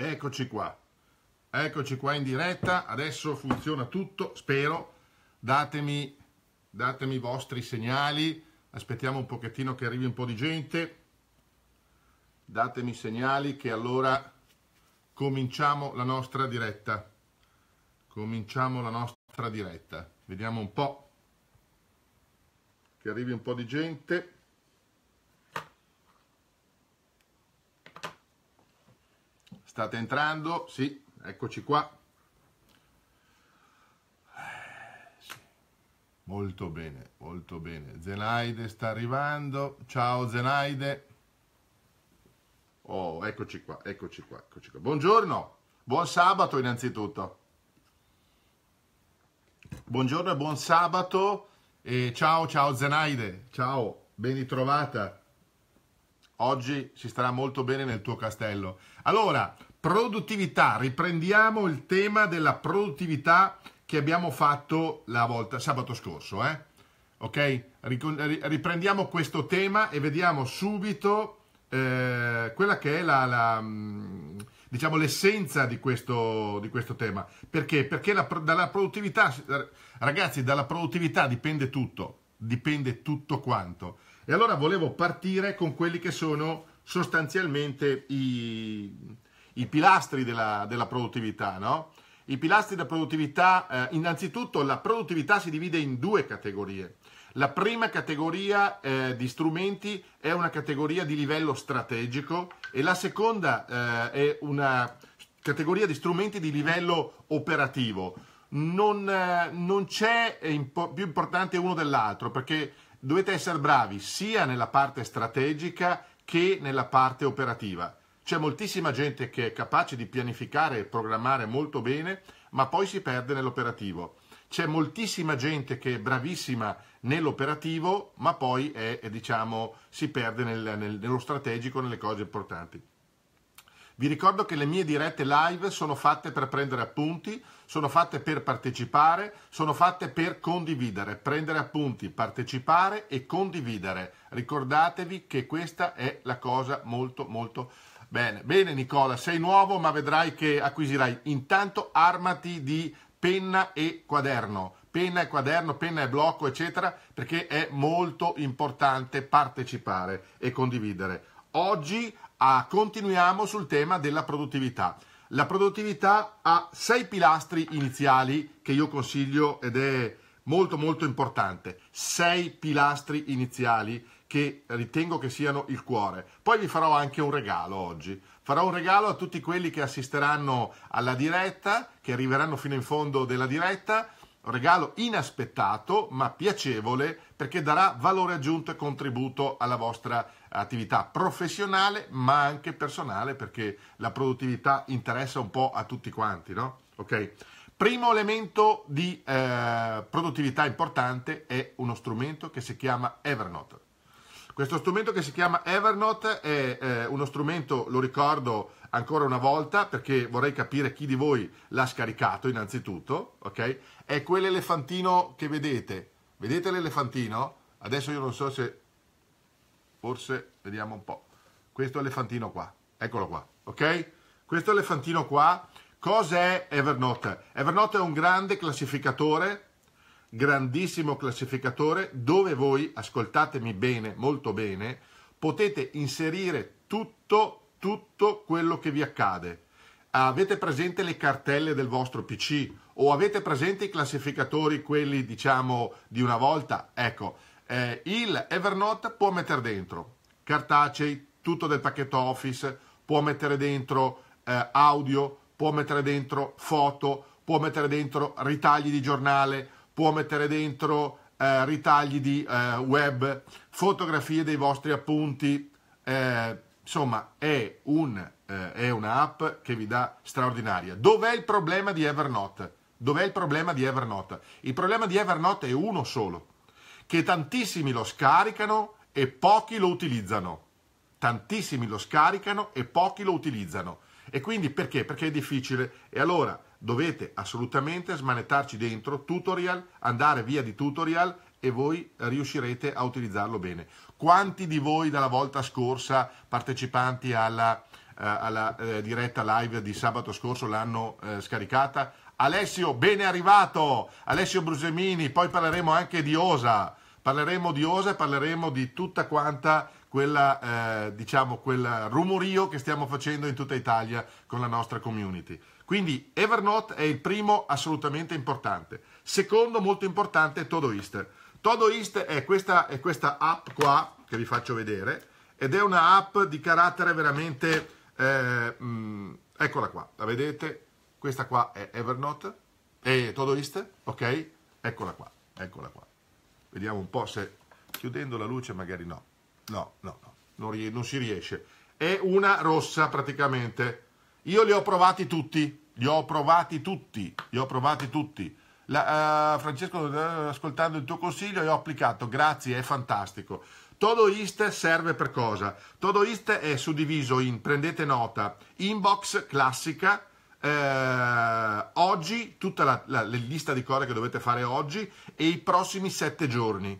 Eccoci qua, eccoci qua in diretta, adesso funziona tutto, spero, datemi, datemi i vostri segnali, aspettiamo un pochettino che arrivi un po' di gente, datemi segnali che allora cominciamo la nostra diretta, cominciamo la nostra diretta, vediamo un po' che arrivi un po' di gente. State entrando? Sì, eccoci qua. Molto bene, molto bene. Zenaide sta arrivando. Ciao Zenaide. Oh, eccoci qua, eccoci qua, eccoci qua. Buongiorno, buon sabato innanzitutto. Buongiorno e buon sabato. E ciao, ciao Zenaide. Ciao, ben ritrovata. Oggi si starà molto bene nel tuo castello. Allora, Produttività, riprendiamo il tema della produttività che abbiamo fatto la volta sabato scorso, eh? ok? Riprendiamo questo tema e vediamo subito eh, quella che è la, la mm, diciamo l'essenza di questo, di questo tema. Perché? Perché la, dalla produttività, ragazzi, dalla produttività dipende tutto, dipende tutto quanto. E allora volevo partire con quelli che sono sostanzialmente i, i pilastri della, della produttività, no? I pilastri della produttività, eh, innanzitutto la produttività si divide in due categorie. La prima categoria eh, di strumenti è una categoria di livello strategico e la seconda eh, è una categoria di strumenti di livello operativo. Non, eh, non c'è eh, impo- più importante uno dell'altro perché dovete essere bravi sia nella parte strategica che nella parte operativa. C'è moltissima gente che è capace di pianificare e programmare molto bene, ma poi si perde nell'operativo. C'è moltissima gente che è bravissima nell'operativo, ma poi è, è, diciamo, si perde nel, nel, nello strategico, nelle cose importanti. Vi ricordo che le mie dirette live sono fatte per prendere appunti, sono fatte per partecipare, sono fatte per condividere, prendere appunti, partecipare e condividere. Ricordatevi che questa è la cosa molto molto importante Bene, bene Nicola, sei nuovo ma vedrai che acquisirai. Intanto armati di penna e quaderno, penna e quaderno, penna e blocco, eccetera, perché è molto importante partecipare e condividere. Oggi ah, continuiamo sul tema della produttività. La produttività ha sei pilastri iniziali che io consiglio ed è molto molto importante. Sei pilastri iniziali che ritengo che siano il cuore. Poi vi farò anche un regalo oggi. Farò un regalo a tutti quelli che assisteranno alla diretta, che arriveranno fino in fondo della diretta. Un regalo inaspettato ma piacevole perché darà valore aggiunto e contributo alla vostra attività professionale ma anche personale perché la produttività interessa un po' a tutti quanti, no? Ok? Primo elemento di eh, produttività importante è uno strumento che si chiama Evernote. Questo strumento che si chiama Evernote è eh, uno strumento, lo ricordo ancora una volta perché vorrei capire chi di voi l'ha scaricato innanzitutto, ok? È quell'elefantino che vedete. Vedete l'elefantino? Adesso io non so se forse vediamo un po'. Questo elefantino qua. Eccolo qua, ok? Questo elefantino qua Cos'è Evernote? Evernote è un grande classificatore grandissimo classificatore dove voi, ascoltatemi bene, molto bene, potete inserire tutto, tutto quello che vi accade. Avete presente le cartelle del vostro PC o avete presente i classificatori, quelli diciamo di una volta? Ecco, eh, il Evernote può mettere dentro cartacei, tutto del pacchetto Office, può mettere dentro eh, audio, può mettere dentro foto, può mettere dentro ritagli di giornale, può mettere dentro eh, ritagli di eh, web, fotografie dei vostri appunti, eh, insomma è, un, eh, è un'app che vi dà straordinaria. Dov'è il problema di Evernote? Dov'è il problema di Evernote? Il problema di Evernote è uno solo, che tantissimi lo scaricano e pochi lo utilizzano. Tantissimi lo scaricano e pochi lo utilizzano. E quindi perché? Perché è difficile. E allora dovete assolutamente smanettarci dentro tutorial, andare via di tutorial e voi riuscirete a utilizzarlo bene. Quanti di voi dalla volta scorsa partecipanti alla, eh, alla eh, diretta live di sabato scorso l'hanno eh, scaricata? Alessio, bene arrivato! Alessio Brusemini, poi parleremo anche di Osa, parleremo di Osa e parleremo di tutta quanta quella, eh, diciamo, quel rumorio che stiamo facendo in tutta Italia con la nostra community. Quindi Evernote è il primo assolutamente importante. Secondo molto importante è Todoist. Todoist è questa, è questa app qua che vi faccio vedere ed è una app di carattere veramente... Eh, mh, mm, eccola qua, la vedete? Questa qua è Evernote, è Todoist, ok? Eccola qua, eccola qua. Vediamo un po' se chiudendo la luce magari no. No, no, no, non, non si riesce. È una rossa praticamente io li ho provati tutti, li ho provati tutti, li ho provati tutti. La, uh, Francesco, eh, ascoltando il tuo consiglio, io ho applicato, grazie, è fantastico. Todo East serve per cosa? Todo East è suddiviso in, prendete nota, inbox classica, eh, oggi, tutta la, la, la, lista di cose che dovete fare oggi e i prossimi sette giorni.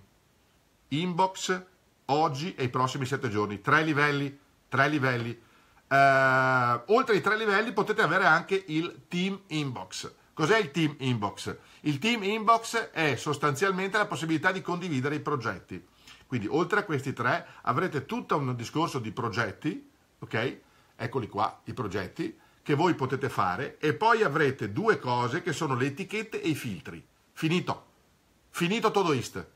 Inbox, oggi e i prossimi sette giorni. Tre livelli, tre livelli eh, oltre i tre livelli potete avere anche il Team Inbox. Cos'è il Team Inbox? Il Team Inbox è sostanzialmente la possibilità di condividere i progetti. Quindi oltre a questi tre avrete tutto un discorso di progetti, ok? Eccoli qua, i progetti che voi potete fare e poi avrete due cose che sono le etichette e i filtri. Finito. Finito Todoist.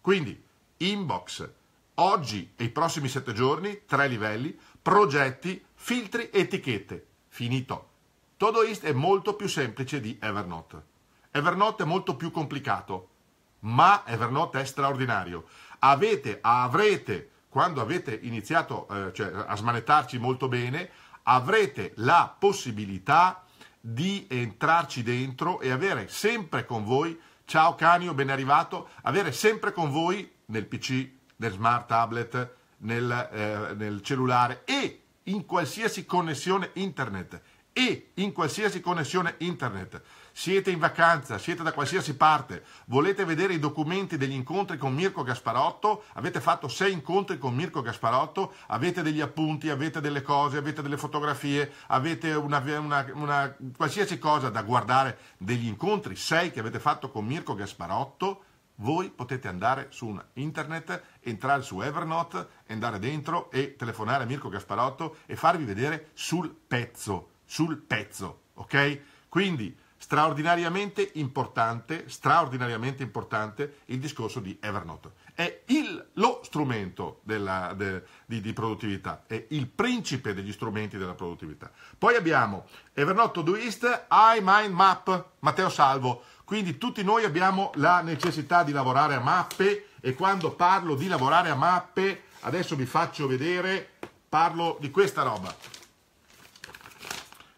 Quindi inbox oggi e i prossimi sette giorni, tre livelli, progetti, filtri etichette. Finito. Todoist è molto più semplice di Evernote. Evernote è molto più complicato, ma Evernote è straordinario. Avete, avrete, quando avete iniziato eh, cioè, a smanettarci molto bene, avrete la possibilità di entrarci dentro e avere sempre con voi, ciao Canio, ben arrivato, avere sempre con voi nel PC, nel smart tablet, nel, eh, nel cellulare e in qualsiasi connessione internet e in qualsiasi connessione internet. Siete in vacanza, siete da qualsiasi parte, volete vedere i documenti degli incontri con Mirko Gasparotto, avete fatto sei incontri con Mirko Gasparotto, avete degli appunti, avete delle cose, avete delle fotografie, avete una, una, una qualsiasi cosa da guardare degli incontri, sei che avete fatto con Mirko Gasparotto, voi potete andare su internet, entrare su Evernote, andare dentro e telefonare a Mirko Gasparotto e farvi vedere sul pezzo, sul pezzo, ok? Quindi straordinariamente importante, straordinariamente importante il discorso di Evernote. È il, lo strumento della, de, di, di, produttività, è il principe degli strumenti della produttività. Poi abbiamo Evernote Todoist, iMindMap, Matteo Salvo. Quindi tutti noi abbiamo la necessità di lavorare a mappe e quando parlo di lavorare a mappe, adesso vi faccio vedere, parlo di questa roba.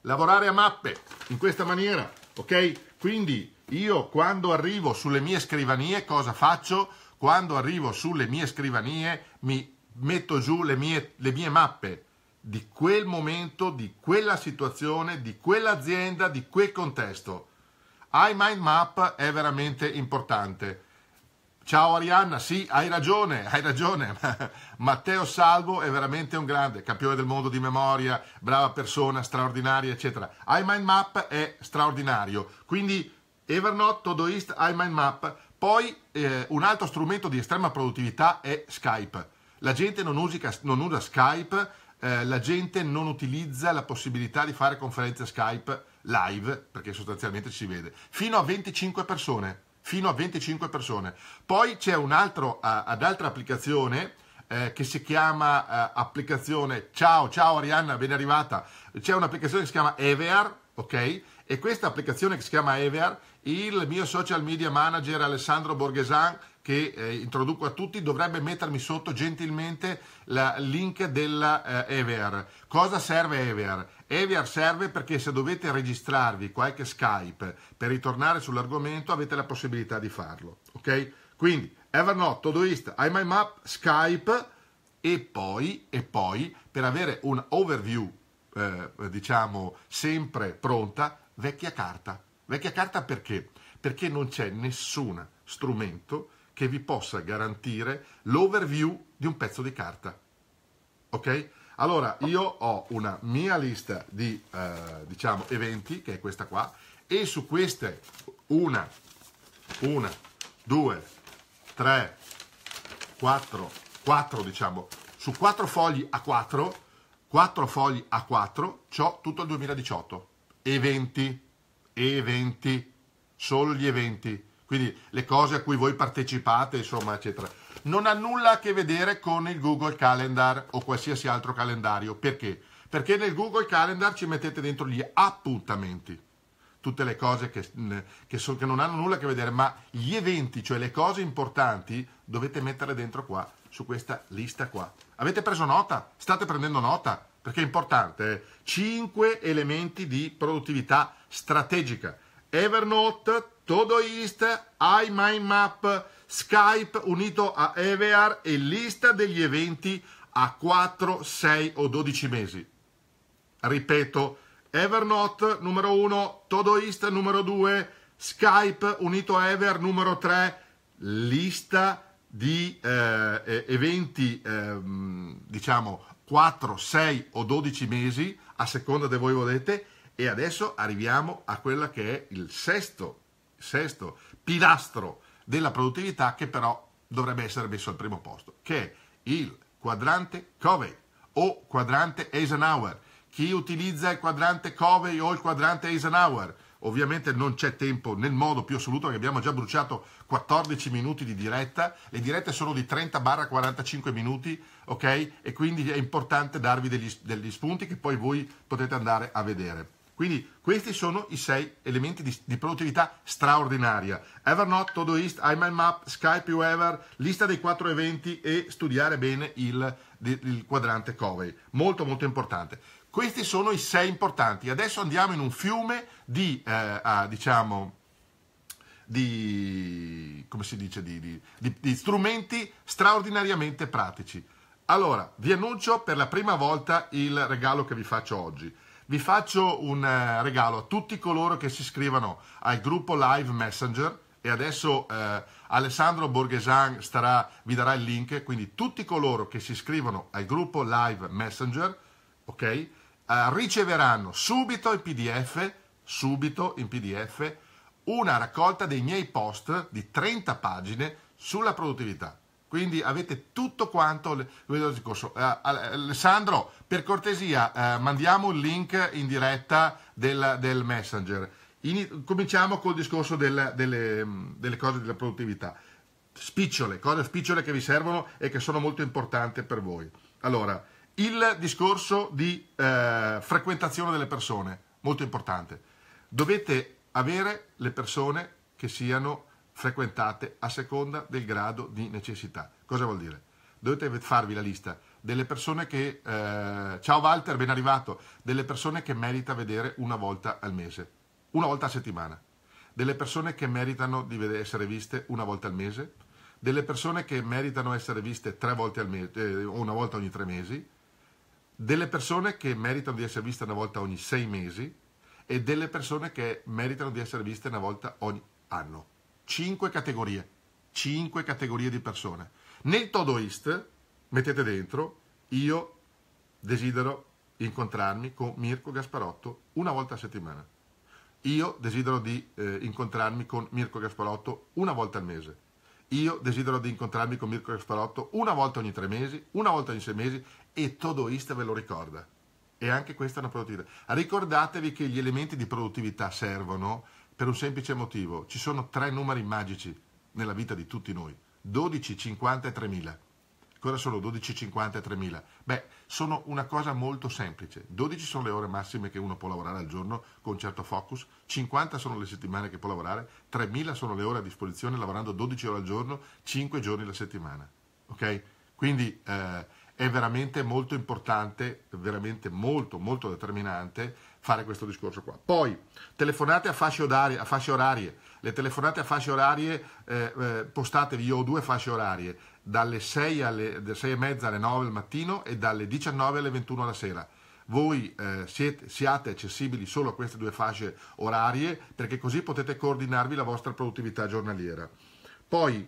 Lavorare a mappe in questa maniera, ok? Quindi io quando arrivo sulle mie scrivanie cosa faccio? Quando arrivo sulle mie scrivanie mi metto giù le mie, le mie mappe di quel momento, di quella situazione, di quell'azienda, di quel contesto iMind Map è veramente importante. Ciao Arianna, sì, hai ragione, hai ragione. Matteo Salvo è veramente un grande campione del mondo di memoria, brava persona, straordinaria, eccetera. iMind Map è straordinario. Quindi Evernote, Todoist, iMind Map. Poi eh, un altro strumento di estrema produttività è Skype. La gente non, usica, non usa Skype, eh, la gente non utilizza la possibilità di fare conferenze Skype live, perché sostanzialmente si vede, fino a 25 persone. Fino a 25 persone. Poi c'è un'altra uh, applicazione eh, che si chiama uh, applicazione Ciao, ciao Arianna, ben arrivata. C'è un'applicazione che si chiama Evear, ok? E questa applicazione che si chiama Evear, il mio social media manager Alessandro Borghesan che eh, introduco a tutti, dovrebbe mettermi sotto gentilmente il link della eh, Ever. Cosa serve Ever? Ever serve perché se dovete registrarvi qualche Skype per ritornare sull'argomento avete la possibilità di farlo, ok? Quindi Evernote, Todoist, iMyMap, Skype e poi, e poi per avere un overview eh, diciamo sempre pronta, vecchia carta. Vecchia carta perché? Perché non c'è nessun strumento che vi possa garantire l'overview di un pezzo di carta. Ok? Allora, io ho una mia lista di eh, diciamo, eventi, che è questa qua, e su queste una, una, due, tre, quattro, quattro diciamo, su quattro fogli a quattro, quattro fogli a quattro, ho tutto il 2018. Eventi, eventi, solo gli eventi quindi le cose a cui voi partecipate, insomma, eccetera. Non ha nulla a che vedere con il Google Calendar o qualsiasi altro calendario. Perché? Perché nel Google Calendar ci mettete dentro gli appuntamenti, tutte le cose che, che, so, che non hanno nulla a che vedere, ma gli eventi, cioè le cose importanti, dovete metterle dentro qua, su questa lista qua. Avete preso nota? State prendendo nota? Perché è importante. Eh. Cinque elementi di produttività strategica. Evernote Todo East, iMyMap, Skype unito a Everar e lista degli eventi a 4, 6 o 12 mesi. Ripeto, Evernote numero 1, Todoist numero 2, Skype unito a Ever numero 3, lista di eh, eventi, eh, diciamo 4, 6 o 12 mesi, a seconda di voi volete, e adesso arriviamo a quella che è il sesto sesto pilastro della produttività che però dovrebbe essere messo al primo posto, che è il quadrante Covey o quadrante Eisenhower. Chi utilizza il quadrante Covey o il quadrante Eisenhower? Ovviamente non c'è tempo nel modo più assoluto che abbiamo già bruciato 14 minuti di diretta, le dirette sono di 30-45 minuti, ok? E quindi è importante darvi degli, degli spunti che poi voi potete andare a vedere. Quindi questi sono i sei elementi di, di produttività straordinaria. Evernote, Todoist, IMAP, Skype, Whoever, lista dei quattro eventi e studiare bene il, il quadrante Covey. Molto molto importante. Questi sono i sei importanti. Adesso andiamo in un fiume di, eh, a, diciamo, di, come si dice, di, di, di, di, strumenti straordinariamente pratici. Allora, vi annuncio per la prima volta il regalo che vi faccio oggi. Vi faccio un eh, regalo a tutti coloro che si iscrivono al gruppo Live Messenger e adesso eh, Alessandro Borghesan starà, vi darà il link, quindi tutti coloro che si iscrivono al gruppo Live Messenger, ok, eh, riceveranno subito in PDF, subito in PDF, una raccolta dei miei post di 30 pagine sulla produttività. Quindi avete tutto quanto le, lo scorso. Eh, Alessandro, per cortesia, uh, mandiamo il link in diretta del, del Messenger. In, cominciamo col discorso del, delle, mm, delle cose della produttività. Spicciole, cose spicciole che vi servono e che sono molto importanti per voi. Allora, il discorso di eh, frequentazione delle persone, molto importante. Dovete avere le persone che siano frequentate a seconda del grado di necessità. Cosa vuol dire? Dovete farvi la lista delle persone che, eh, ciao Walter, ben arrivato, delle persone che merita vedere una volta al mese, una volta a settimana, delle persone che meritano di essere viste una volta al mese, delle persone che meritano essere viste tre volte al mese, eh, una volta ogni tre mesi, delle persone che meritano di essere viste una volta ogni sei mesi e delle persone che meritano di essere viste una volta ogni anno. 5 categorie, 5 categorie di persone. Nel Todoist mettete dentro io desidero incontrarmi con Mirko Gasparotto una volta a settimana. Io desidero di eh, incontrarmi con Mirko Gasparotto una volta al mese. Io desidero di incontrarmi con Mirko Gasparotto una volta ogni tre mesi, una volta ogni sei mesi e Todoist ve lo ricorda. E anche questa è una produttività. Ricordatevi che gli elementi di produttività servono per un semplice motivo, ci sono tre numeri magici nella vita di tutti noi, 12, 50 e 3000. Cosa sono 12, 50 e 3000? Beh, sono una cosa molto semplice. 12 sono le ore massime che uno può lavorare al giorno con un certo focus, 50 sono le settimane che può lavorare, 3000 sono le ore a disposizione lavorando 12 ore al giorno, 5 giorni alla settimana. Ok? Quindi eh, è veramente molto importante, veramente molto, molto determinante fare questo discorso qua. Poi, telefonate a fasce orarie, a fasce orarie. le telefonate a fasce orarie eh, eh, postatevi, io ho due fasce orarie, dalle 6, alle, dalle 6 e mezza alle 9 del mattino e dalle 19 alle 21 alla sera voi eh, siete, siate accessibili solo a queste due fasce orarie perché così potete coordinarvi la vostra produttività giornaliera. Poi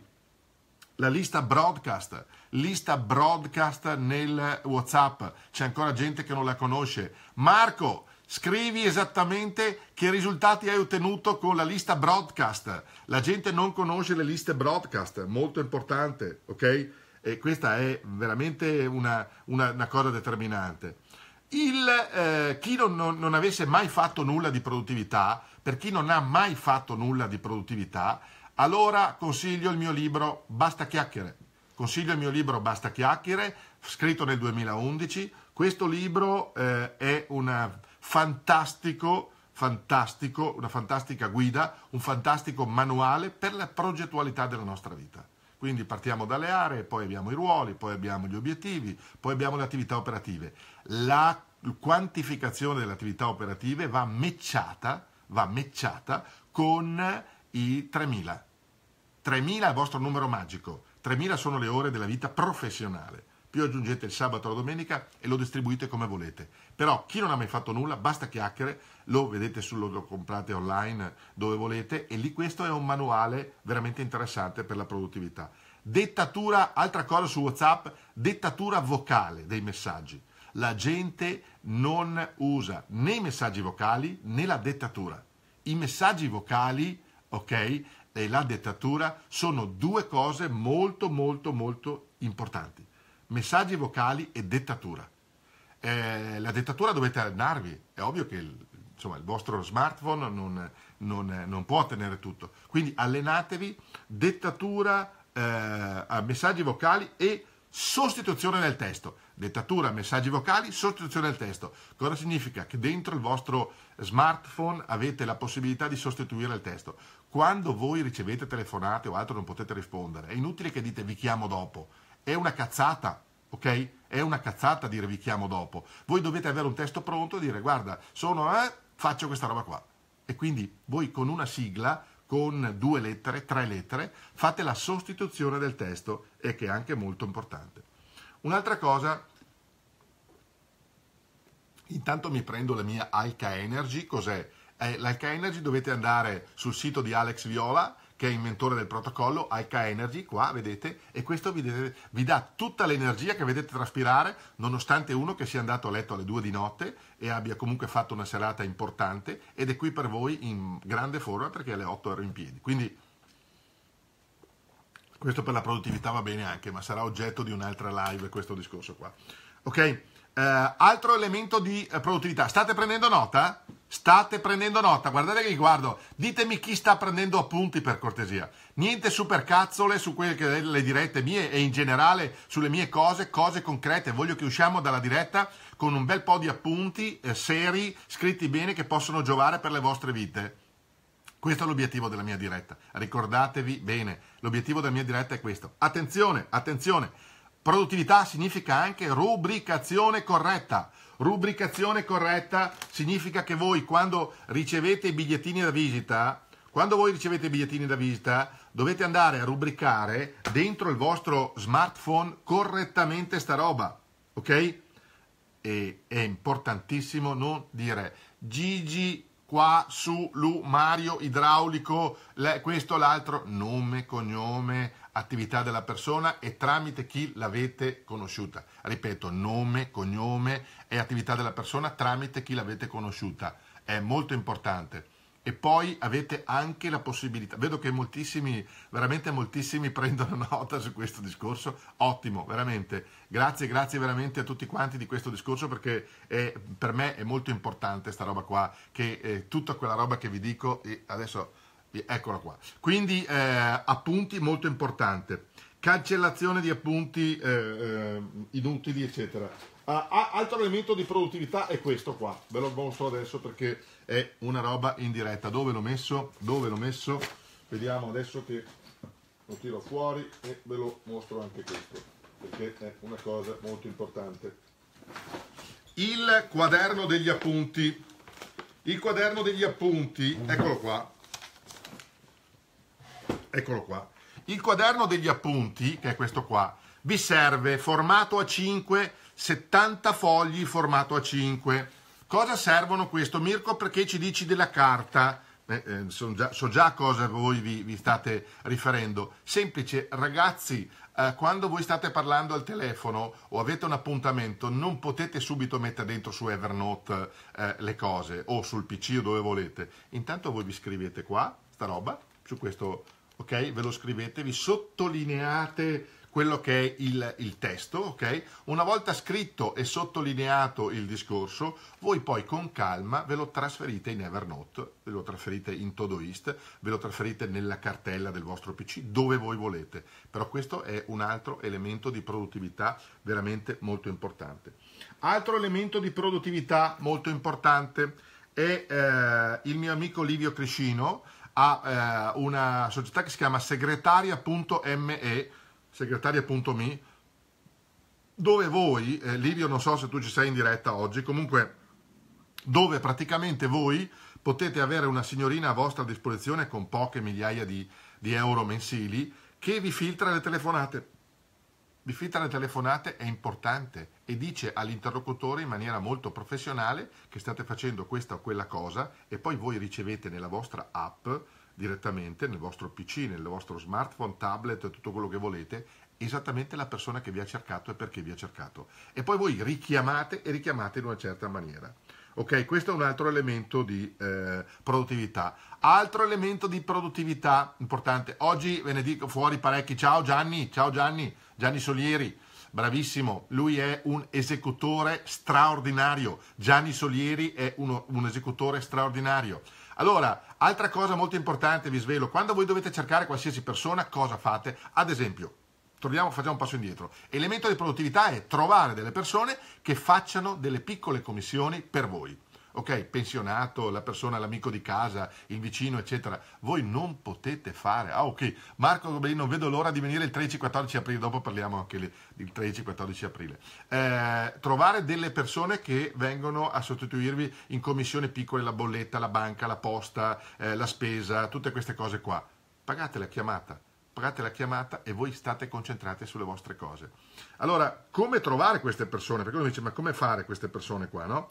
la lista broadcast, lista broadcast nel Whatsapp, c'è ancora gente che non la conosce. Marco, Scrivi esattamente che risultati hai ottenuto con la lista broadcast. La gente non conosce le liste broadcast, molto importante, ok? E questa è veramente una, una, una cosa determinante. Il, eh, chi non, non, non, avesse mai fatto nulla di produttività, per chi non ha mai fatto nulla di produttività, allora consiglio il mio libro Basta chiacchiere. Consiglio il mio libro Basta chiacchiere, scritto nel 2011. Questo libro eh, è una fantastico, fantastico, una fantastica guida, un fantastico manuale per la progettualità della nostra vita. Quindi partiamo dalle aree, poi abbiamo i ruoli, poi abbiamo gli obiettivi, poi abbiamo le attività operative. La quantificazione delle attività operative va mecciata, va matchata con i 3000. 3000 è il vostro numero magico, 3000 sono le ore della vita professionale più aggiungete il sabato o la domenica e lo distribuite come volete. Però chi non ha mai fatto nulla, basta chiacchiere, lo vedete sullo, lo comprate online dove volete e lì questo è un manuale veramente interessante per la produttività. Dettatura, altra cosa su WhatsApp, dettatura vocale dei messaggi. La gente non usa né i messaggi vocali né la dettatura. I messaggi vocali, ok, e la dettatura sono due cose molto molto molto importanti messaggi vocali e dettatura. Eh, la dettatura dovete allenarvi, è ovvio che il, insomma, il vostro smartphone non, non, non, può tenere tutto, quindi allenatevi dettatura, eh, messaggi vocali e sostituzione del testo. Dettatura, messaggi vocali, sostituzione del testo. Cosa significa? Che dentro il vostro smartphone avete la possibilità di sostituire il testo. Quando voi ricevete telefonate o altro non potete rispondere, è inutile che dite vi chiamo dopo è una cazzata, ok? È una cazzata dire vi chiamo dopo. Voi dovete avere un testo pronto e dire guarda, sono eh, faccio questa roba qua. E quindi voi con una sigla, con due lettere, tre lettere, fate la sostituzione del testo e che è anche molto importante. Un'altra cosa, intanto mi prendo la mia Alka Energy, cos'è? Eh, L'Alca Energy dovete andare sul sito di Alex Viola, che è inventore del protocollo HK Energy, qua vedete, e questo vi, deve, vi dà tutta l'energia che vedete traspirare, nonostante uno che sia andato a letto alle 2 di notte e abbia comunque fatto una serata importante ed è qui per voi in grande forma perché alle 8 ero in piedi. Quindi questo per la produttività va bene anche, ma sarà oggetto di un'altra live questo discorso qua. Ok? Eh, altro elemento di eh, produttività. State prendendo nota? State prendendo nota, guardate che riguardo, ditemi chi sta prendendo appunti per cortesia. Niente supercazzole su quelle che le dirette mie e in generale sulle mie cose, cose concrete. Voglio che usciamo dalla diretta con un bel po' di appunti eh, seri, scritti bene, che possono giovare per le vostre vite. Questo è l'obiettivo della mia diretta. Ricordatevi bene, l'obiettivo della mia diretta è questo. Attenzione, attenzione Produttività significa anche rubricazione corretta. Rubricazione corretta significa che voi quando ricevete i bigliettini da visita, quando voi ricevete i bigliettini da visita, dovete andare a rubricare dentro il vostro smartphone correttamente sta roba, ok? E è importantissimo non dire Gigi qua su Lu Mario idraulico, le, questo l'altro, nome, cognome, attività della persona e tramite chi l'avete conosciuta. Ripeto, nome, cognome e attività della persona tramite chi l'avete conosciuta. È molto importante. E poi avete anche la possibilità, vedo che moltissimi, veramente moltissimi prendono nota su questo discorso, ottimo, veramente, grazie, grazie veramente a tutti quanti di questo discorso perché è, per me è molto importante sta roba qua, che eh, tutta quella roba che vi dico, adesso eccola qua. Quindi eh, appunti molto importante, cancellazione di appunti eh, eh inutili, eccetera. Ah, ah, altro elemento di produttività è questo qua, ve lo mostro adesso perché è una roba in diretta. Dove l'ho messo? Dove l'ho messo? Vediamo adesso che lo tiro fuori e ve lo mostro anche questo, perché è una cosa molto importante. Il quaderno degli appunti. Il quaderno degli appunti, eccolo qua, eccolo qua. Il quaderno degli appunti, che è questo qua, vi serve formato A5, 70 fogli formato A5. Cosa servono questo? Mirko, perché ci dici della carta? Eh, eh, so, già, so, già, a cosa voi vi, vi state riferendo. Semplice, ragazzi, eh, quando voi state parlando al telefono o avete un appuntamento, non potete subito mettere dentro su Evernote eh, le cose o sul PC o dove volete. Intanto voi vi scrivete qua, sta roba, su questo ok? Ve lo scrivete, vi sottolineate quello che è il, il, testo, ok? Una volta scritto e sottolineato il discorso, voi poi con calma ve lo trasferite in Evernote, ve lo trasferite in Todoist, ve lo trasferite nella cartella del vostro PC, dove voi volete. Però questo è un altro elemento di produttività veramente molto importante. Altro elemento di produttività molto importante è eh, il mio amico Livio Crescino, a eh, una società che si chiama segretaria.me, segretaria.me, dove voi, eh, Livio non so se tu ci sei in diretta oggi, comunque dove praticamente voi potete avere una signorina a vostra disposizione con poche migliaia di, di euro mensili che vi filtra le telefonate Biffitta le telefonate è importante e dice all'interlocutore in maniera molto professionale che state facendo questa o quella cosa e poi voi ricevete nella vostra app direttamente nel vostro PC, nel vostro smartphone, tablet, tutto quello che volete, esattamente la persona che vi ha cercato e perché vi ha cercato. E poi voi richiamate e richiamate in una certa maniera. Ok, questo è un altro elemento di eh, produttività. Altro elemento di produttività importante. Oggi ve ne dico fuori parecchi. Ciao Gianni, ciao Gianni. Gianni Solieri, bravissimo, lui è un esecutore straordinario. Gianni Solieri è uno, un esecutore straordinario. Allora, altra cosa molto importante, vi svelo, quando voi dovete cercare qualsiasi persona, cosa fate? Ad esempio, torniamo, facciamo un passo indietro. Elemento di produttività è trovare delle persone che facciano delle piccole commissioni per voi ok, pensionato, la persona, l'amico di casa, il vicino, eccetera, voi non potete fare. Ah, ok, Marco, beh, non vedo l'ora di venire il 13-14 aprile, dopo parliamo anche del 13-14 aprile. Eh, trovare delle persone che vengono a sostituirvi in commissione piccole, la bolletta, la banca, la posta, eh, la spesa, tutte queste cose qua. Pagate la chiamata, pagate la chiamata e voi state concentrate sulle vostre cose. Allora, come trovare queste persone? Perché uno dice, ma come fare queste persone qua, no?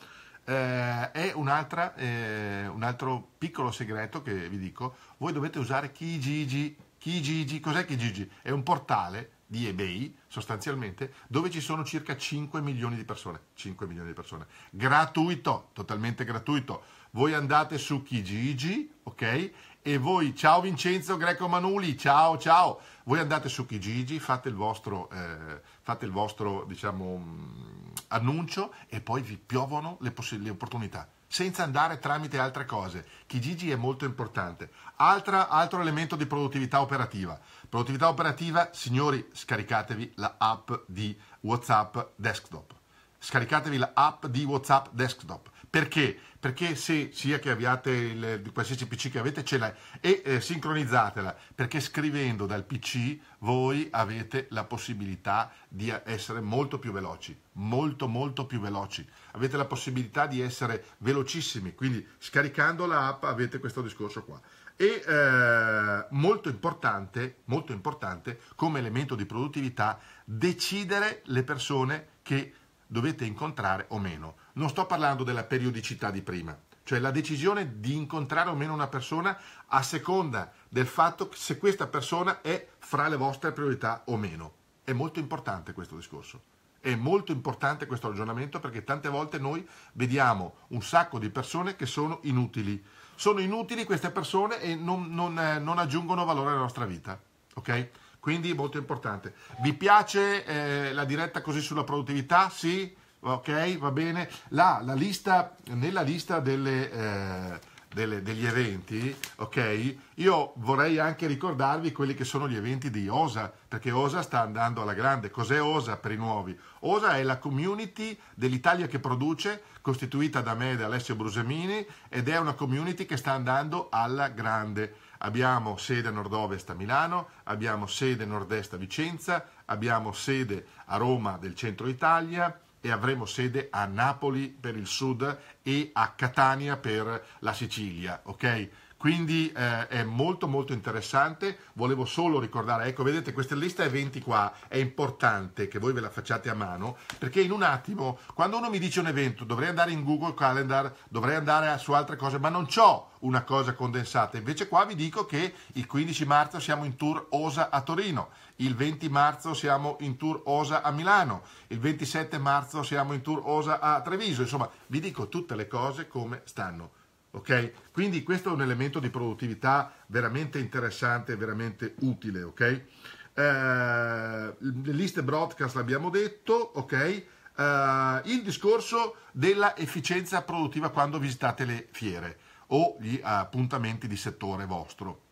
Eh, è eh, un altro piccolo segreto che vi dico, voi dovete usare Kijiji. Kijiji, cos'è Kijiji? È un portale di eBay sostanzialmente dove ci sono circa 5 milioni di persone, 5 milioni di persone, gratuito, totalmente gratuito. Voi andate su Kijiji, ok? e voi, ciao Vincenzo Greco Manuli, ciao ciao, voi andate su Kijiji, fate il vostro, eh, fate il vostro diciamo, mm, annuncio e poi vi piovono le, poss- le opportunità senza andare tramite altre cose. Kijiji è molto importante. Altra, altro elemento di produttività operativa. Produttività operativa, signori, scaricatevi la app di WhatsApp Desktop. Scaricatevi la app di WhatsApp Desktop. Perché? perché se sia che abbiate il, qualsiasi PC che avete ce l'hai e eh, sincronizzatela perché scrivendo dal PC voi avete la possibilità di essere molto più veloci, molto molto più veloci. Avete la possibilità di essere velocissimi, quindi scaricando l'app avete questo discorso qua. E eh, molto, importante, molto importante come elemento di produttività decidere le persone che dovete incontrare o meno non sto parlando della periodicità di prima, cioè la decisione di incontrare o meno una persona a seconda del fatto se questa persona è fra le vostre priorità o meno. È molto importante questo discorso. È molto importante questo ragionamento perché tante volte noi vediamo un sacco di persone che sono inutili. Sono inutili queste persone e non, non, eh, non aggiungono valore alla nostra vita. Ok? Quindi molto importante. Vi piace eh, la diretta così sulla produttività? Sì? ok? Va bene? Là, la lista, nella lista delle, eh, delle, degli eventi, ok? Io vorrei anche ricordarvi quelli che sono gli eventi di OSA, perché OSA sta andando alla grande. Cos'è OSA per i nuovi? OSA è la community dell'Italia che produce, costituita da me e da Alessio Brusemini, ed è una community che sta andando alla grande. Abbiamo sede nord-ovest a Milano, abbiamo sede nord-est a Vicenza, abbiamo sede a Roma del centro Italia, e avremo sede a Napoli per il sud e a Catania per la Sicilia, ok? Quindi eh, è molto molto interessante, volevo solo ricordare, ecco vedete questa lista eventi qua, è importante che voi ve la facciate a mano, perché in un attimo, quando uno mi dice un evento, dovrei andare in Google Calendar, dovrei andare su altre cose, ma non c'ho una cosa condensata, invece qua vi dico che il 15 marzo siamo in tour Osa a Torino, il 20 marzo siamo in tour Osa a Milano, il 27 marzo siamo in tour Osa a Treviso, insomma vi dico tutte le cose come stanno Okay? Quindi questo è un elemento di produttività veramente interessante, veramente utile, okay? eh, le liste broadcast l'abbiamo detto, okay? eh, il discorso della efficienza produttiva quando visitate le fiere o gli appuntamenti di settore vostro.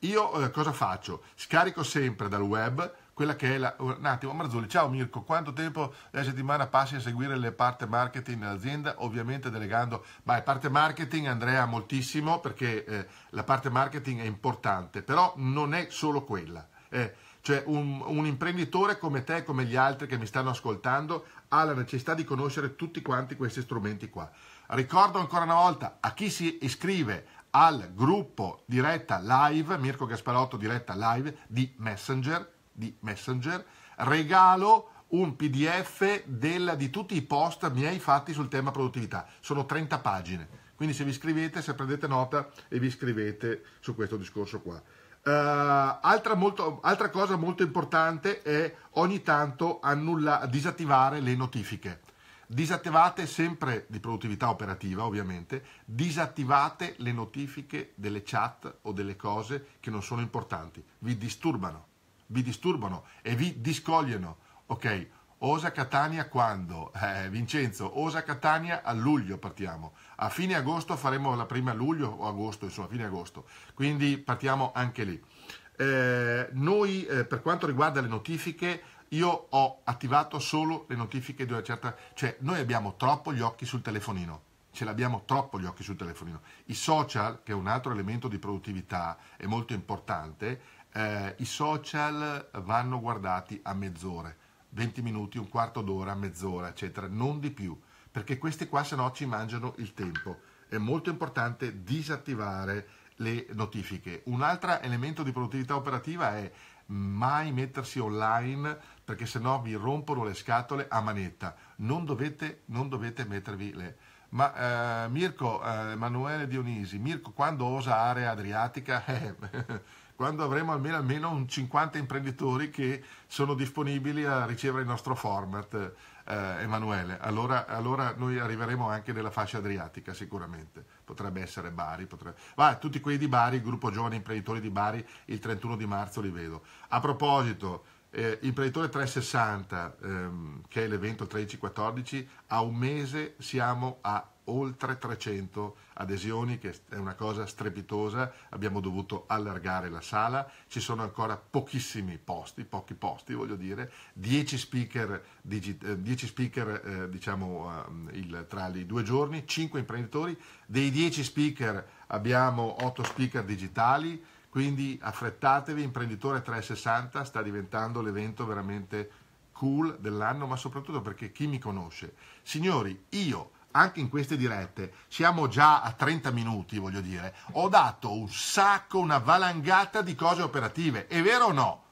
Io eh, cosa faccio? Scarico sempre dal web quella che è la... Oh, un attimo, Marzulli, ciao Mirko, quanto tempo la settimana passi a seguire le parte marketing dell'azienda? Ovviamente delegando... Beh, parte marketing, Andrea, moltissimo, perché eh, la parte marketing è importante, però non è solo quella. Eh, cioè un, un, imprenditore come te e come gli altri che mi stanno ascoltando ha la necessità di conoscere tutti quanti questi strumenti qua. Ricordo ancora una volta a chi si iscrive al gruppo diretta live, Mirko Gasparotto diretta live di Messenger, di Messenger, regalo un PDF del, di tutti i post miei fatti sul tema produttività. Sono 30 pagine. Quindi se vi iscrivete, se prendete nota e vi iscrivete su questo discorso qua. Uh, altra, molto, altra, cosa molto importante è ogni tanto annulla, disattivare le notifiche. Disattivate sempre di produttività operativa, ovviamente, disattivate le notifiche delle chat o delle cose che non sono importanti, vi disturbano vi disturbano e vi discogliono. Ok, Osa Catania quando? Eh, Vincenzo, Osa Catania a luglio partiamo. A fine agosto faremo la prima luglio o agosto, insomma, fine agosto. Quindi partiamo anche lì. Eh, noi, eh, per quanto riguarda le notifiche, io ho attivato solo le notifiche di una certa... Cioè, noi abbiamo troppo gli occhi sul telefonino. Ce l'abbiamo troppo gli occhi sul telefonino. I social, che è un altro elemento di produttività, è molto importante, eh, i social vanno guardati a mezz'ora, 20 minuti, un quarto d'ora, mezz'ora, eccetera, non di più, perché questi qua se no ci mangiano il tempo. È molto importante disattivare le notifiche. Un altro elemento di produttività operativa è mai mettersi online perché sennò vi rompono le scatole a manetta. Non dovete, non dovete mettervi le... Ma eh, Mirko, eh, Emanuele Dionisi, Mirko quando osa area adriatica? Eh, quando avremo almeno, almeno un 50 imprenditori che sono disponibili a ricevere il nostro format, eh, Emanuele, allora, allora, noi arriveremo anche nella fascia adriatica sicuramente, potrebbe essere Bari, potrebbe... Va, tutti quelli di Bari, il gruppo giovani imprenditori di Bari, il 31 di marzo li vedo. A proposito, eh, Imprenditore 360, ehm, che è l'evento 13-14, a un mese siamo a oltre 300 adesioni, che è una cosa strepitosa, abbiamo dovuto allargare la sala, ci sono ancora pochissimi posti, pochi posti voglio dire, 10 speaker, digit, 10 eh, speaker eh, diciamo, eh, il, tra i due giorni, 5 imprenditori, dei 10 speaker abbiamo 8 speaker digitali, quindi affrettatevi, imprenditore 360 sta diventando l'evento veramente cool dell'anno, ma soprattutto perché chi mi conosce, signori, io anche in queste dirette, siamo già a 30 minuti, voglio dire, ho dato un sacco, una valangata di cose operative. È vero o no?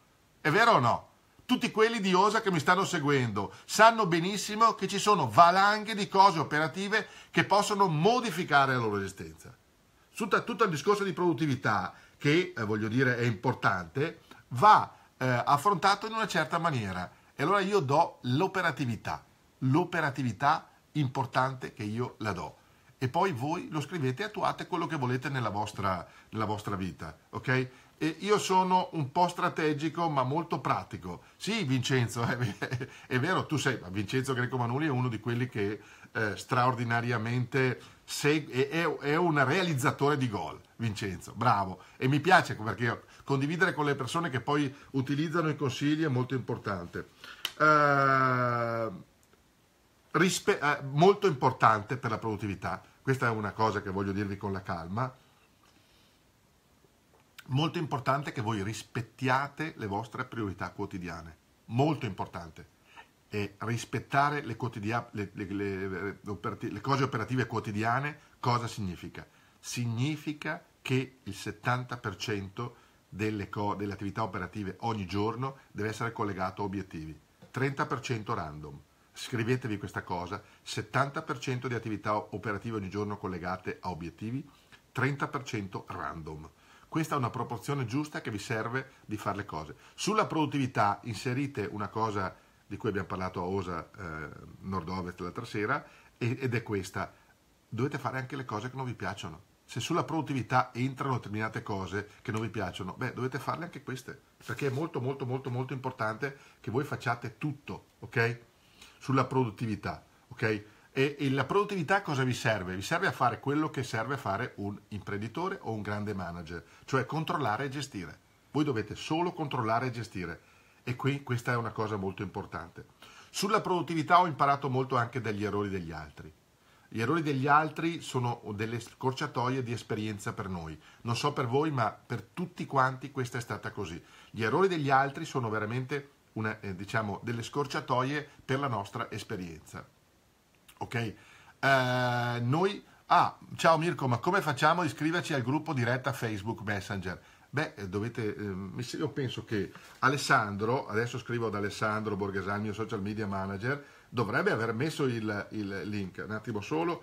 È vero o no? Tutti quelli di Osa che mi stanno seguendo sanno benissimo che ci sono valanghe di cose operative che possono modificare la loro esistenza. Tutto, tutto il discorso di produttività, che eh, voglio dire è importante, va eh, affrontato in una certa maniera. E allora io do l'operatività. L'operatività importante che io la do. E poi voi lo scrivete e attuate quello che volete nella vostra, nella vostra vita, ok? E io sono un po' strategico ma molto pratico. Sì, Vincenzo, è, è vero, tu sei, ma Vincenzo Greco Manuli è uno di quelli che eh, straordinariamente segue, è, è, un realizzatore di gol, Vincenzo, bravo. E mi piace perché condividere con le persone che poi utilizzano i consigli è molto importante. Uh, rispe- eh, molto importante per la produttività. Questa è una cosa che voglio dirvi con la calma. Molto importante che voi rispettiate le vostre priorità quotidiane. Molto importante. E rispettare le, quotidia- le, le, operati- le cose operative quotidiane cosa significa? Significa che il 70% delle, co- delle attività operative ogni giorno deve essere collegato a obiettivi. 30% random. Scrivetevi questa cosa, 70% di attività operative ogni giorno collegate a obiettivi, 30% random. Questa è una proporzione giusta che vi serve di fare le cose. Sulla produttività inserite una cosa di cui abbiamo parlato a Osa eh, Nord-Ovest l'altra sera ed è questa. Dovete fare anche le cose che non vi piacciono. Se sulla produttività entrano determinate cose che non vi piacciono, beh, dovete farle anche queste, perché è molto molto molto molto importante che voi facciate tutto, ok? sulla produttività, ok? E, e, la produttività cosa vi serve? Vi serve a fare quello che serve a fare un imprenditore o un grande manager, cioè controllare e gestire. Voi dovete solo controllare e gestire. E qui questa è una cosa molto importante. Sulla produttività ho imparato molto anche dagli errori degli altri. Gli errori degli altri sono delle scorciatoie di esperienza per noi. Non so per voi, ma per tutti quanti questa è stata così. Gli errori degli altri sono veramente una, eh, diciamo, delle scorciatoie per la nostra esperienza. Ok? Eh, noi... Ah, ciao Mirko, ma come facciamo a iscriverci al gruppo diretta Facebook Messenger? Beh, eh, dovete, eh, io penso che Alessandro, adesso scrivo ad Alessandro Borghesani, mio social media manager, dovrebbe aver messo il, il link, un attimo solo,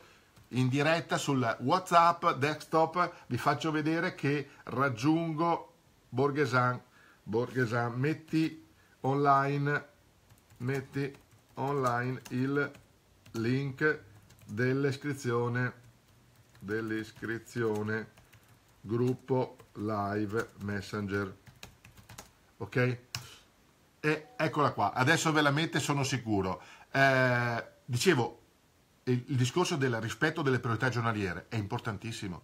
in diretta sul WhatsApp desktop, vi faccio vedere che raggiungo Borghesan, Borghesan, metti online, metti online il link dell'iscrizione dell'iscrizione gruppo live messenger ok e eccola qua adesso ve la mette sono sicuro eh, dicevo il, il discorso del rispetto delle priorità giornaliere è importantissimo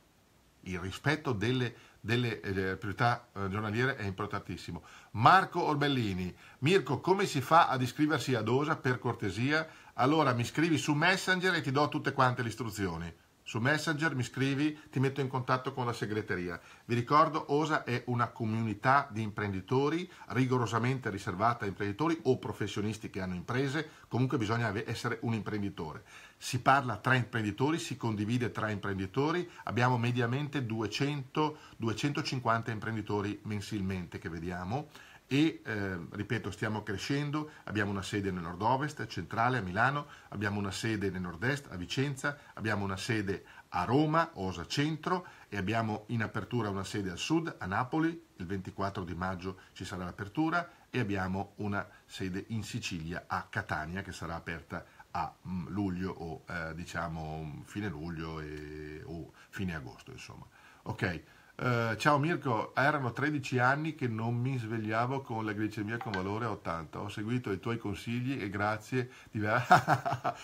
il rispetto delle delle eh, priorità eh, giornaliere è importantissimo. Marco Orbellini, Mirko, come si fa ad iscriversi ad OSA per cortesia? Allora mi scrivi su Messenger e ti do tutte quante le istruzioni. Su Messenger mi scrivi, ti metto in contatto con la segreteria. Vi ricordo, OSA è una comunità di imprenditori rigorosamente riservata a imprenditori o professionisti che hanno imprese, comunque bisogna essere un imprenditore. Si parla tra imprenditori, si condivide tra imprenditori, abbiamo mediamente 200-250 imprenditori mensilmente che vediamo e eh, ripeto stiamo crescendo, abbiamo una sede nel nord-ovest, centrale a Milano, abbiamo una sede nel nord-est a Vicenza, abbiamo una sede a Roma, Osa Centro e abbiamo in apertura una sede al sud, a Napoli, il 24 di maggio ci sarà l'apertura e abbiamo una sede in Sicilia a Catania che sarà aperta a mm, luglio o eh, diciamo fine luglio e, o fine agosto insomma. Ok, Uh, ciao Mirko, erano 13 anni che non mi svegliavo con la glicemia con valore 80. Ho seguito i tuoi consigli e grazie. Di... Gra...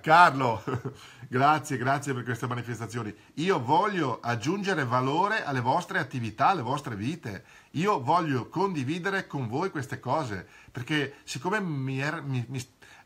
Carlo, grazie, grazie per queste manifestazioni. Io voglio aggiungere valore alle vostre attività, alle vostre vite. Io voglio condividere con voi queste cose perché siccome mi, er... mi, mi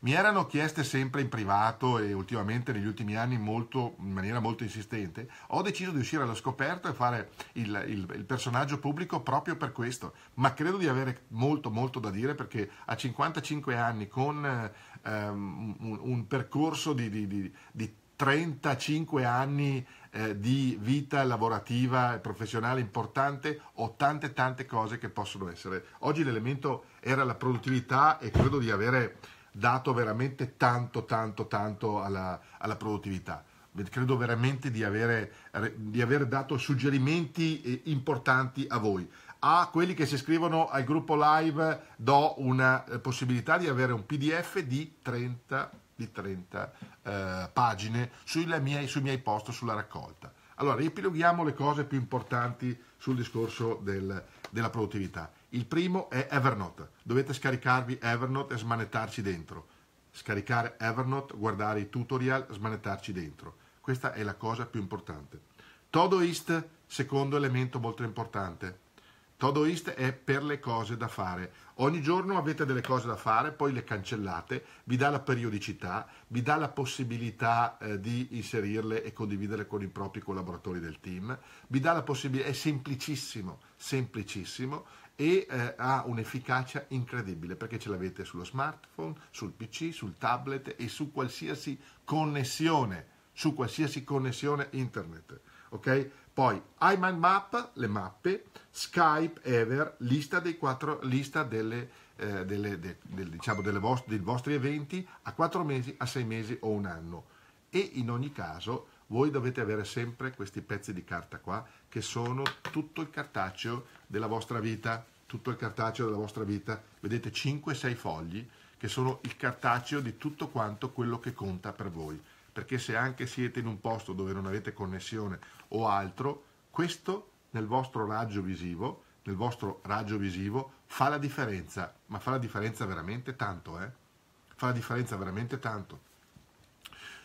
mi erano chieste sempre in privato e ultimamente negli ultimi anni molto, in maniera molto insistente. Ho deciso di uscire allo scoperto e fare il, il, il personaggio pubblico proprio per questo. Ma credo di avere molto, molto da dire perché a 55 anni con um, un, un, percorso di, di, di, di 35 anni eh, di vita lavorativa e professionale importante, ho tante tante cose che possono essere. Oggi l'elemento era la produttività e credo di avere dato veramente tanto, tanto, tanto alla, alla produttività. Credo veramente di, avere, di aver dato suggerimenti eh, importanti a voi a quelli che si iscrivono al gruppo live do una eh, possibilità di avere un PDF di 30, di 30 eh, pagine sui miei, sui miei post sulla raccolta. Allora, riepiloghiamo le cose più importanti sul discorso del, della produttività. Il primo è Evernote. Dovete scaricarvi Evernote e smanettarci dentro. Scaricare Evernote, guardare i tutorial, smanettarci dentro. Questa è la cosa più importante. Todoist, secondo elemento molto importante. Todoist è per le cose da fare. Ogni giorno avete delle cose da fare, poi le cancellate, vi dà la periodicità, vi dà la possibilità eh, di inserirle e condividerle con i propri collaboratori del team, vi dà la possibilità, è semplicissimo, semplicissimo e eh, ha un'efficacia incredibile perché ce l'avete sullo smartphone, sul PC, sul tablet e su qualsiasi connessione, su qualsiasi connessione internet. Ok? Poi iMind Map, le mappe, Skype, Ever, lista, dei quattro, lista delle, eh, delle, de, del, diciamo, delle vostre, dei vostri eventi a quattro mesi, a sei mesi o un anno. E in ogni caso voi dovete avere sempre questi pezzi di carta qua che sono tutto il cartaceo della vostra vita, tutto il cartaceo della vostra vita, vedete 5-6 fogli che sono il cartaceo di tutto quanto quello che conta per voi, perché se anche siete in un posto dove non avete connessione o altro, questo nel vostro raggio visivo, nel vostro raggio visivo fa la differenza, ma fa la differenza veramente tanto, eh? Fa la differenza veramente tanto.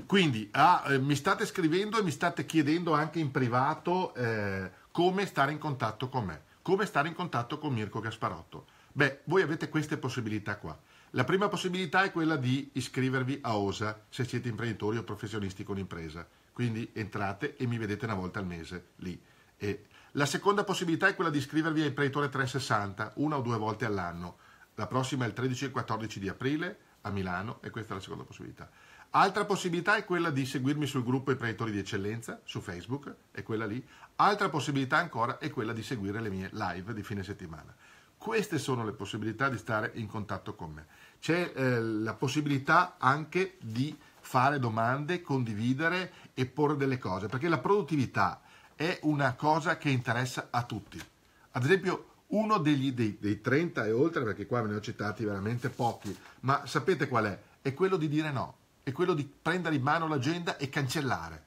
Quindi ah, eh, mi state scrivendo e mi state chiedendo anche in privato eh, come stare in contatto con me. Come stare in contatto con Mirko Gasparotto? Beh, voi avete queste possibilità qua. La prima possibilità è quella di iscrivervi a OSA se siete imprenditori o professionisti con impresa. Quindi entrate e mi vedete una volta al mese lì. E la seconda possibilità è quella di iscrivervi a Imprenditore 360 una o due volte all'anno. La prossima è il 13 e 14 di aprile a Milano e questa è la seconda possibilità. Altra possibilità è quella di seguirmi sul gruppo Imprenditori di Eccellenza su Facebook, è quella lì. Altra possibilità ancora è quella di seguire le mie live di fine settimana. Queste sono le possibilità di stare in contatto con me. C'è eh, la possibilità anche di fare domande, condividere e porre delle cose, perché la produttività è una cosa che interessa a tutti. Ad esempio, uno degli, dei, dei 30 e oltre, perché qua ve ne ho citati veramente pochi, ma sapete qual è? È quello di dire no, è quello di prendere in mano l'agenda e cancellare.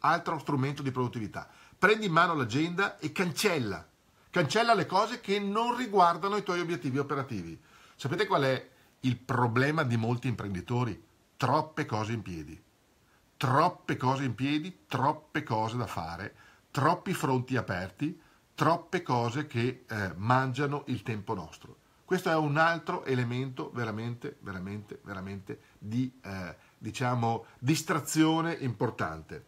Altro strumento di produttività prendi in mano l'agenda e cancella. Cancella le cose che non riguardano i tuoi obiettivi operativi. Sapete qual è il problema di molti imprenditori? Troppe cose in piedi. Troppe cose in piedi, troppe cose da fare, troppi fronti aperti, troppe cose che eh, mangiano il tempo nostro. Questo è un altro elemento veramente, veramente, veramente di, eh, diciamo, distrazione importante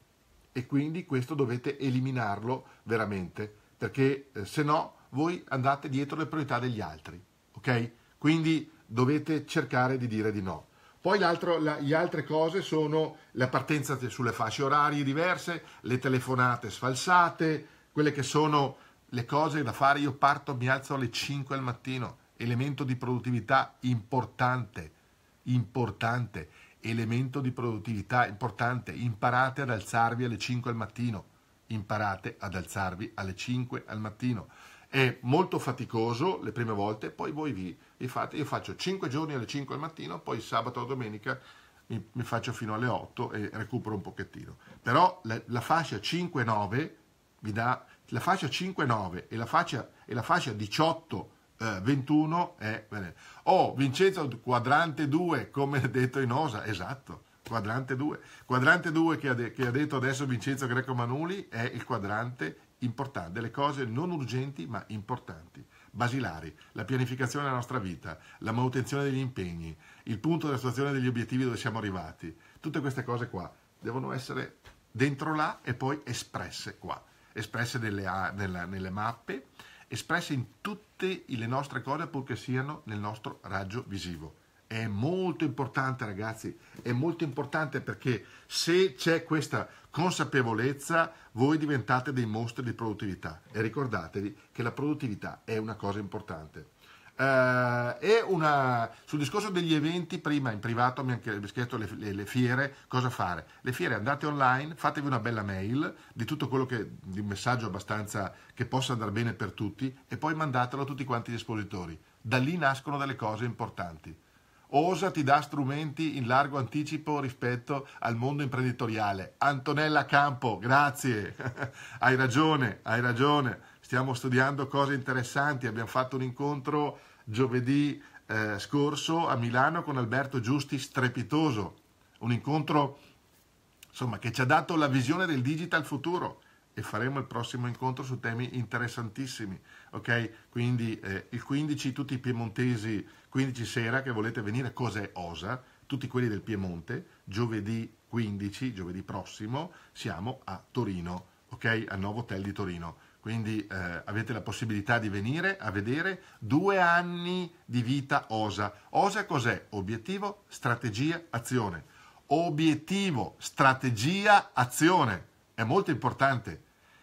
e quindi questo dovete eliminarlo veramente, perché eh, se no voi andate dietro le priorità degli altri, ok? Quindi dovete cercare di dire di no. Poi la, le altre cose sono la partenza sulle fasce orarie diverse, le telefonate sfalsate, quelle che sono le cose da fare. Io parto, mi alzo alle 5 al mattino, elemento di produttività importante, importante elemento di produttività importante, imparate ad alzarvi alle 5 al mattino, imparate ad alzarvi alle 5 al mattino. È molto faticoso le prime volte, poi voi vi, vi fate, io faccio 5 giorni alle 5 al mattino, poi sabato o domenica mi, mi, faccio fino alle 8 e recupero un pochettino. Però la, la fascia 5-9 vi dà, la fascia 5-9 e la fascia, e la fascia 18 eh, 21 è... Oh, Vincenzo, quadrante 2, come ha detto Inosa, esatto, quadrante 2. Quadrante 2 che ha, che ha detto adesso Vincenzo Greco Manuli è il quadrante importante, le cose non urgenti ma importanti basilari, la pianificazione della nostra vita, la manutenzione degli impegni, il punto della situazione degli obiettivi dove siamo arrivati. Tutte queste cose qua devono essere dentro là e poi espresse qua, espresse nelle, nelle, nelle mappe, espresse in tutte le nostre cose purché siano nel nostro raggio visivo. È molto importante ragazzi, è molto importante perché se c'è questa consapevolezza voi diventate dei mostri di produttività e ricordatevi che la produttività è una cosa importante. Uh, e una, sul discorso degli eventi, prima in privato mi hanno chiesto le, le, le, fiere, cosa fare? Le fiere andate online, fatevi una bella mail di tutto quello che, di un messaggio abbastanza che possa andare bene per tutti e poi mandatelo a tutti quanti gli espositori. Da lì nascono delle cose importanti. Osa ti dà strumenti in largo anticipo rispetto al mondo imprenditoriale. Antonella Campo, grazie. hai ragione, hai ragione. Stiamo studiando cose interessanti. Abbiamo fatto un incontro giovedì eh, scorso a Milano con Alberto Giusti strepitoso, un incontro insomma, che ci ha dato la visione del digital futuro e faremo il prossimo incontro su temi interessantissimi, ok? Quindi eh, il 15 tutti i piemontesi, 15 sera che volete venire, cos'è OSA? Tutti quelli del Piemonte, giovedì 15, giovedì prossimo, siamo a Torino, ok? Al nuovo hotel di Torino quindi eh, avete la possibilità di venire a vedere due anni di vita OSA. OSA cos'è? Obiettivo, strategia, azione. Obiettivo, strategia, azione. È molto importante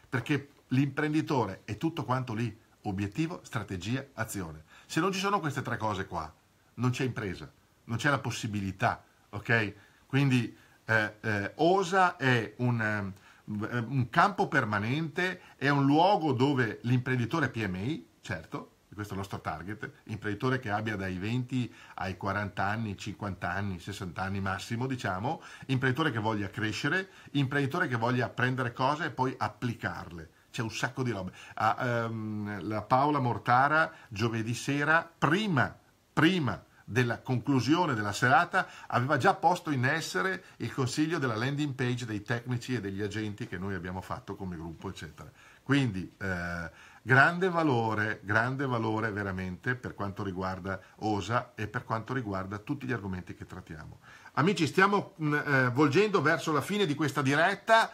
perché l'imprenditore è tutto quanto lì. Obiettivo, strategia, azione. Se non ci sono queste tre cose qua, non c'è impresa, non c'è la possibilità, ok? Quindi eh, eh, OSA è un... Um, eh, un campo permanente è un luogo dove l'imprenditore PMI, certo, questo è il nostro target, imprenditore che abbia dai 20 ai 40 anni, 50 anni, 60 anni massimo, diciamo, imprenditore che voglia crescere, imprenditore che voglia prendere cose e poi applicarle. C'è un sacco di robe. Ah, um, la Paola Mortara giovedì sera, prima, prima della conclusione della serata aveva già posto in essere il consiglio della landing page dei tecnici e degli agenti che noi abbiamo fatto come gruppo, eccetera. Quindi eh, grande valore, grande valore veramente per quanto riguarda OSA e per quanto riguarda tutti gli argomenti che trattiamo. Amici, stiamo mm, eh, volgendo verso la fine di questa diretta.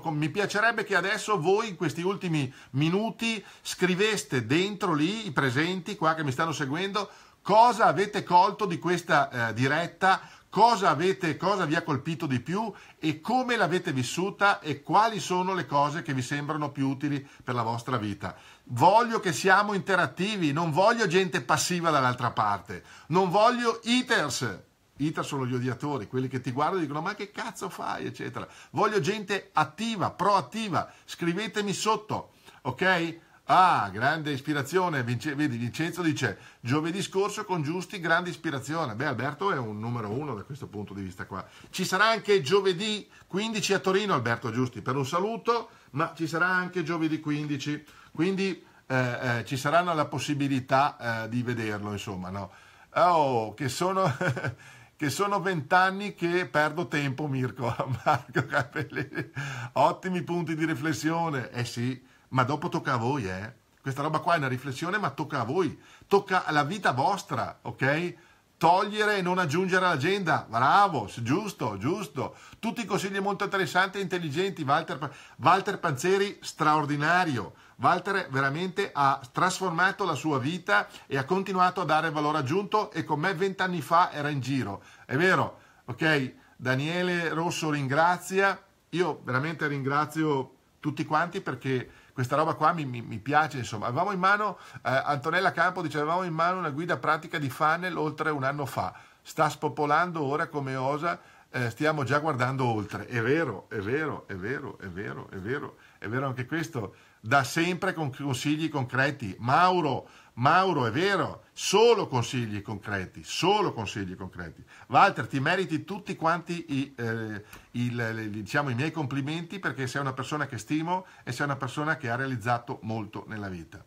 Con... mi piacerebbe che adesso voi in questi ultimi minuti scriveste dentro lì i presenti qua che mi stanno seguendo Cosa avete colto di questa eh, diretta? Cosa, avete, cosa vi ha colpito di più e come l'avete vissuta e quali sono le cose che vi sembrano più utili per la vostra vita? Voglio che siamo interattivi, non voglio gente passiva dall'altra parte, non voglio iters. Iter sono gli odiatori, quelli che ti guardano e dicono ma che cazzo fai, eccetera. Voglio gente attiva, proattiva, scrivetemi sotto, ok? Ah, grande ispirazione. Vince, vedi, Vincenzo dice giovedì scorso con Giusti, grande ispirazione. Beh, Alberto è un numero uno da questo punto di vista qua. Ci sarà anche giovedì 15 a Torino, Alberto Giusti, per un saluto, ma ci sarà anche giovedì 15. Quindi eh, eh, ci saranno la possibilità eh, di vederlo, insomma, no? Oh, che sono... che sono vent'anni che perdo tempo, Mirko. Marco Cappelleri. Ottimi punti di riflessione. Eh sì, ma dopo tocca a voi, eh. Questa roba qua è una riflessione, ma tocca a voi, tocca alla vita vostra, ok? Togliere e non aggiungere all'agenda, bravo, giusto, giusto. Tutti consigli molto interessanti e intelligenti, Walter, Walter Panzeri, straordinario. Walter veramente ha trasformato la sua vita e ha continuato a dare valore aggiunto e con me vent'anni fa era in giro, è vero, ok? Daniele Rosso ringrazia, io veramente ringrazio tutti quanti perché questa roba qua mi, mi, mi piace, insomma. Avevamo in mano, eh, Antonella Campo dice, avevamo in mano una guida pratica di funnel oltre un anno fa, sta spopolando ora come osa, eh, stiamo già guardando oltre. È vero, è vero, è vero, è vero, è vero, è vero anche questo. Da sempre con consigli concreti. Mauro, Mauro, è vero, solo consigli concreti, solo consigli concreti. Walter, ti meriti tutti quanti i, eh, il, diciamo, i miei complimenti perché sei una persona che stimo e sei una persona che ha realizzato molto nella vita.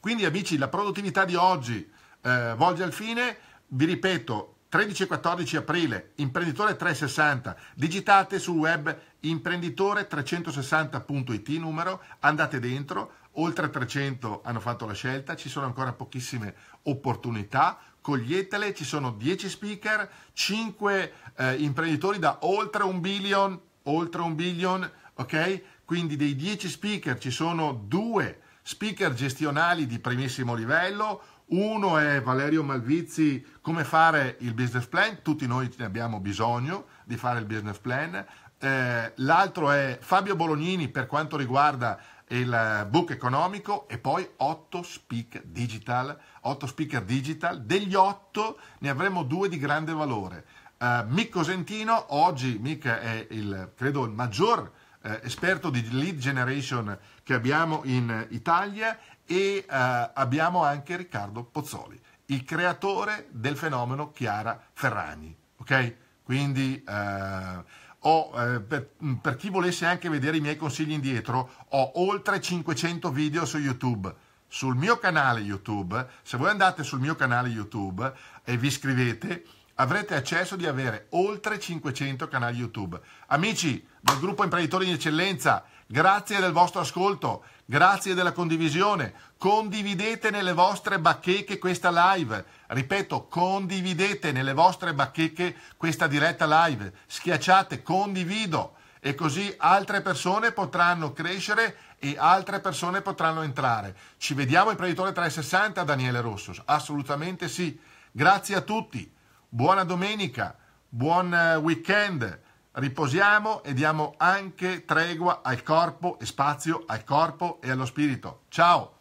Quindi amici, la produttività di oggi eh, volge al fine, vi ripeto, 13 e 14 aprile, Imprenditore 360, digitate sul web imprenditore360.it numero, andate dentro, oltre 300 hanno fatto la scelta, ci sono ancora pochissime opportunità, coglietele, ci sono 10 speaker, 5 eh, imprenditori da oltre un billion, oltre un billion, ok? Quindi dei 10 speaker ci sono due speaker gestionali di primissimo livello, uno è Valerio Malvizzi, come fare il business plan, tutti noi ne abbiamo bisogno, di fare il business plan. Eh, l'altro è Fabio Bolognini per quanto riguarda il book economico e poi 8 speak digital, 8 speaker digital, degli 8 ne avremo due di grande valore. Eh, Micco Sentino, oggi Mick è il, credo, il maggior eh, esperto di lead generation che abbiamo in Italia e eh, abbiamo anche Riccardo Pozzoli, il creatore del fenomeno Chiara Ferragni. Okay? Quindi eh, ho, eh, per, mm, per, chi volesse anche vedere i miei consigli indietro, ho oltre 500 video su YouTube. Sul mio canale YouTube, se voi andate sul mio canale YouTube e vi iscrivete, avrete accesso di avere oltre 500 canali YouTube. Amici del gruppo Imprenditori in Eccellenza, grazie del vostro ascolto Grazie della condivisione. Condividete nelle vostre bacheche questa live. Ripeto, condividete nelle vostre bacheche questa diretta live. Schiacciate condivido e così altre persone potranno crescere e altre persone potranno entrare. Ci vediamo Imprenditore 360 Daniele Rossos. Assolutamente sì. Grazie a tutti. Buona domenica, buon eh, weekend Riposiamo e diamo anche tregua al corpo e spazio al corpo e allo spirito. Ciao!